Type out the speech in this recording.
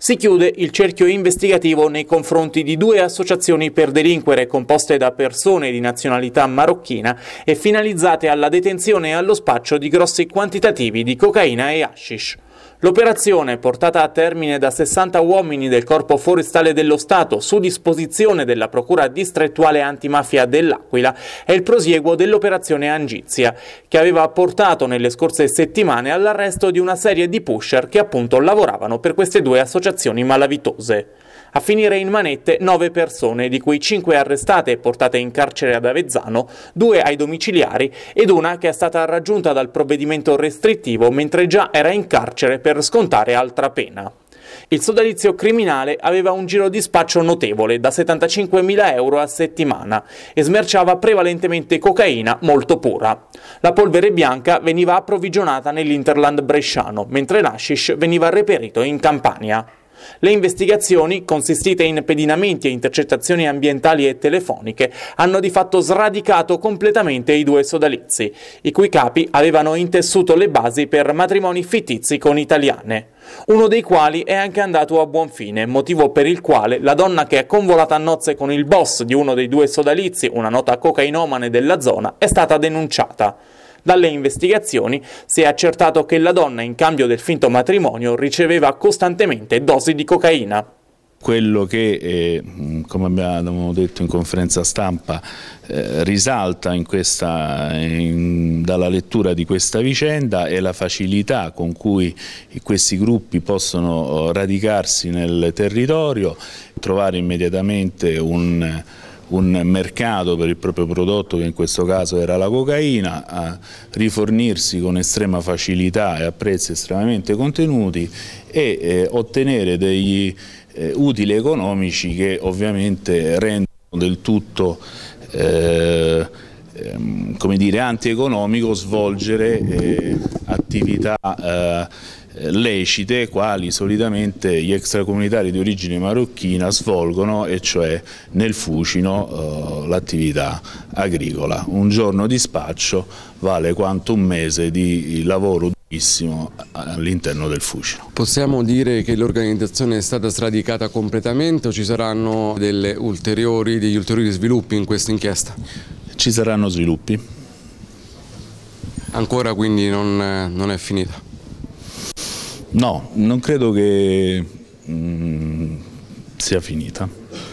Si chiude il cerchio investigativo nei confronti di due associazioni per delinquere composte da persone di nazionalità marocchina e finalizzate alla detenzione e allo spaccio di grossi quantitativi di cocaina e hashish. L'operazione, portata a termine da 60 uomini del Corpo Forestale dello Stato su disposizione della Procura distrettuale antimafia dell'Aquila, è il prosieguo dell'operazione Angizia, che aveva portato nelle scorse settimane all'arresto di una serie di pusher che appunto lavoravano per queste due associazioni malavitose. A finire in manette 9 persone, di cui 5 arrestate e portate in carcere ad Avezzano, 2 ai domiciliari ed una che è stata raggiunta dal provvedimento restrittivo mentre già era in carcere per scontare altra pena. Il sodalizio criminale aveva un giro di spaccio notevole, da 75.000 euro a settimana, e smerciava prevalentemente cocaina molto pura. La polvere bianca veniva approvvigionata nell'Interland bresciano, mentre l'ashish veniva reperito in Campania. Le investigazioni, consistite in pedinamenti e intercettazioni ambientali e telefoniche, hanno di fatto sradicato completamente i due sodalizi, i cui capi avevano intessuto le basi per matrimoni fittizi con italiane uno dei quali è anche andato a buon fine, motivo per il quale la donna che è convolata a nozze con il boss di uno dei due sodalizi, una nota cocainomane della zona, è stata denunciata. Dalle investigazioni si è accertato che la donna in cambio del finto matrimonio riceveva costantemente dosi di cocaina quello che, eh, come abbiamo detto in conferenza stampa, eh, risalta in questa, in, dalla lettura di questa vicenda è la facilità con cui questi gruppi possono eh, radicarsi nel territorio, trovare immediatamente un un mercato per il proprio prodotto che in questo caso era la cocaina, a rifornirsi con estrema facilità e a prezzi estremamente contenuti e eh, ottenere degli eh, utili economici che ovviamente rendono del tutto eh, ehm, come dire, antieconomico svolgere eh, attività eh, lecite quali solitamente gli extracomunitari di origine marocchina svolgono e cioè nel fucino eh, l'attività agricola. Un giorno di spaccio vale quanto un mese di lavoro all'interno del fucino. Possiamo dire che l'organizzazione è stata sradicata completamente o ci saranno ulteriori, degli ulteriori sviluppi in questa inchiesta? ci saranno sviluppi. Ancora quindi non, non è finita? No, non credo che mh, mm, sia finita.